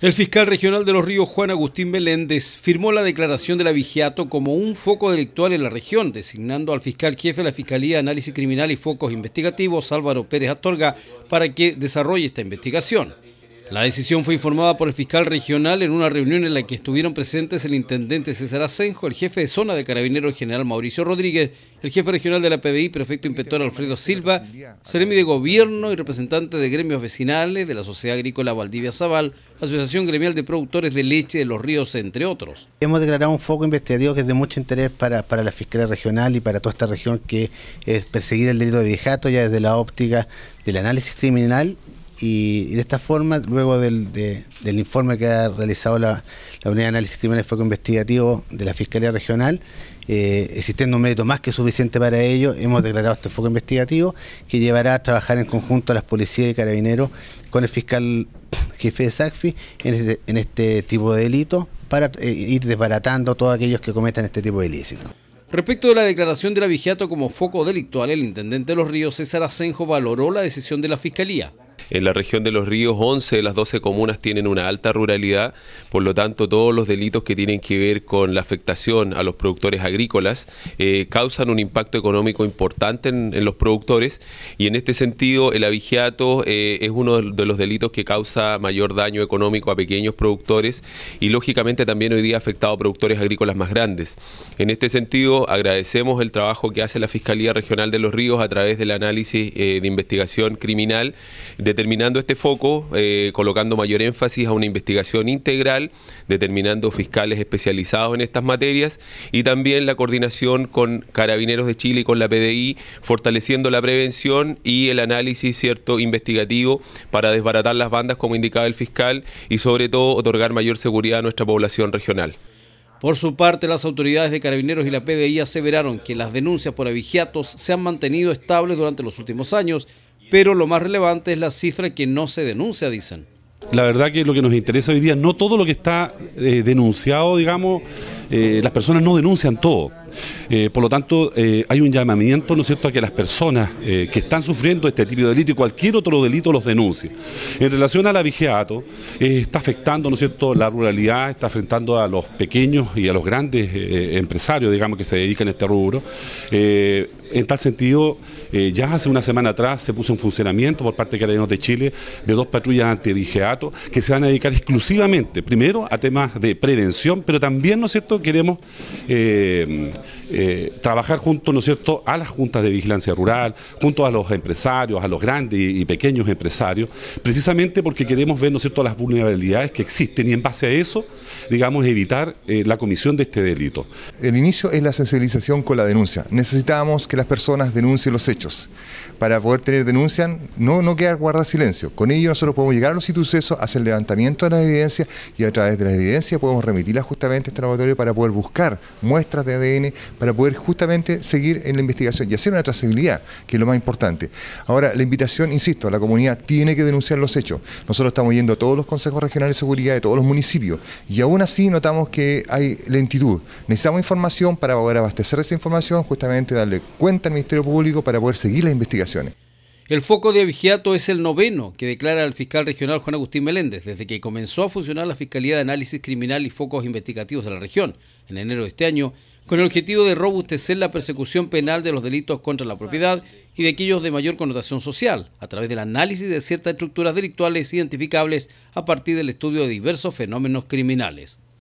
El fiscal regional de Los Ríos, Juan Agustín Meléndez, firmó la declaración de la Vigiato como un foco delictual en la región, designando al fiscal jefe de la Fiscalía de Análisis Criminal y Focos Investigativos, Álvaro Pérez Astorga, para que desarrolle esta investigación. La decisión fue informada por el fiscal regional en una reunión en la que estuvieron presentes el intendente César Asenjo, el jefe de zona de Carabineros General Mauricio Rodríguez, el jefe regional de la PDI, prefecto inspector Alfredo Silva, seremi de gobierno y representante de gremios vecinales de la Sociedad Agrícola Valdivia Zaval, Asociación Gremial de Productores de Leche de los Ríos, entre otros. Hemos declarado un foco investigativo que es de mucho interés para, para la Fiscalía Regional y para toda esta región que es perseguir el delito de viejato ya desde la óptica del análisis criminal y, de esta forma, luego del, informe que ha realizado la, Unidad de Análisis Criminal y Foco Investigativo de la Fiscalía Regional, eh, existiendo un mérito más que suficiente para ello, hemos declarado este foco investigativo que llevará a trabajar en conjunto a las policías y carabineros con el fiscal jefe de SACFI este, en este, tipo de delito para eh, ir desbaratando a todos aquellos que cometan este tipo de ilícitos. Respecto de la declaración de la vigiato como foco delictual, el intendente de Los Ríos, César Asenjo, valoró la decisión de la Fiscalía. En la región de los ríos, 11 de las 12 comunas tienen una alta ruralidad, por lo tanto todos los delitos que tienen que ver con la afectación a los productores agrícolas eh, causan un impacto económico importante en, los productores y en este sentido el avigiato eh, es uno de los delitos que causa mayor daño económico a pequeños productores y lógicamente también hoy día ha afectado a productores agrícolas más grandes. En este sentido agradecemos el trabajo que hace la Fiscalía Regional de los Ríos a través del análisis eh, de investigación criminal de determinando este foco, eh, colocando mayor énfasis a una investigación integral, determinando fiscales especializados en estas materias y también la coordinación con Carabineros de Chile y con la PDI, fortaleciendo la prevención y el análisis cierto investigativo para desbaratar las bandas como indicaba el fiscal y sobre todo otorgar mayor seguridad a nuestra población regional. Por su parte, las autoridades de Carabineros y la PDI aseveraron que las denuncias por avigiatos se han mantenido estables durante los últimos años pero lo más relevante es la cifra que no se denuncia, dicen. La verdad que lo que nos interesa hoy día, no todo lo que está eh, denunciado, digamos, eh, las personas no denuncian todo. Eh, por lo tanto, eh, hay un llamamiento, ¿no cierto?, a que las personas eh, que están sufriendo este tipo de delito y cualquier otro delito los denuncien. En relación a la Vigeato, está afectando, ¿no es cierto?, la ruralidad, está afectando a los pequeños y a los grandes empresarios, digamos, que se dedican a este rubro. en tal sentido, ya hace una semana atrás se puso en funcionamiento por parte de Carabineros de Chile de dos patrullas antivigeato que se van a dedicar exclusivamente, primero, a temas de prevención, pero también, ¿no es cierto?, queremos eh, trabajar junto, ¿no cierto?, a las juntas de vigilancia rural, junto a los empresarios, a los grandes y, pequeños empresarios, precisamente porque queremos ver, ¿no cierto?, las vulnerabilidades que existen y en base a eso, digamos, evitar eh, la comisión de este delito. El inicio es la sensibilización con la denuncia. Necesitamos que las personas denuncien los hechos. Para poder tener denuncia, no, no quedar guardar silencio. Con ello nosotros podemos llegar a los sucesos, hacer levantamiento de las evidencias y a través de las evidencias podemos remitirlas justamente a este laboratorio para poder buscar muestras de ADN para poder justamente seguir en la investigación y hacer una trazabilidad, que es lo más importante. Ahora, la invitación, insisto, la comunidad tiene que denunciar los hechos. Nosotros estamos yendo a todos los consejos regionales de seguridad de todos los municipios y aún así notamos que hay lentitud. Necesitamos información para poder abastecer esa información, justamente darle cuenta al Ministerio Público para poder seguir las investigaciones. El foco de vigiato es el noveno que declara el fiscal regional Juan Agustín Meléndez desde que comenzó a funcionar la Fiscalía de Análisis Criminal y Focos Investigativos de la región en enero de este año, con el objetivo de robustecer la persecución penal de los delitos contra la propiedad y de aquellos de mayor connotación social, a través del análisis de ciertas estructuras delictuales identificables a partir del estudio de diversos fenómenos criminales.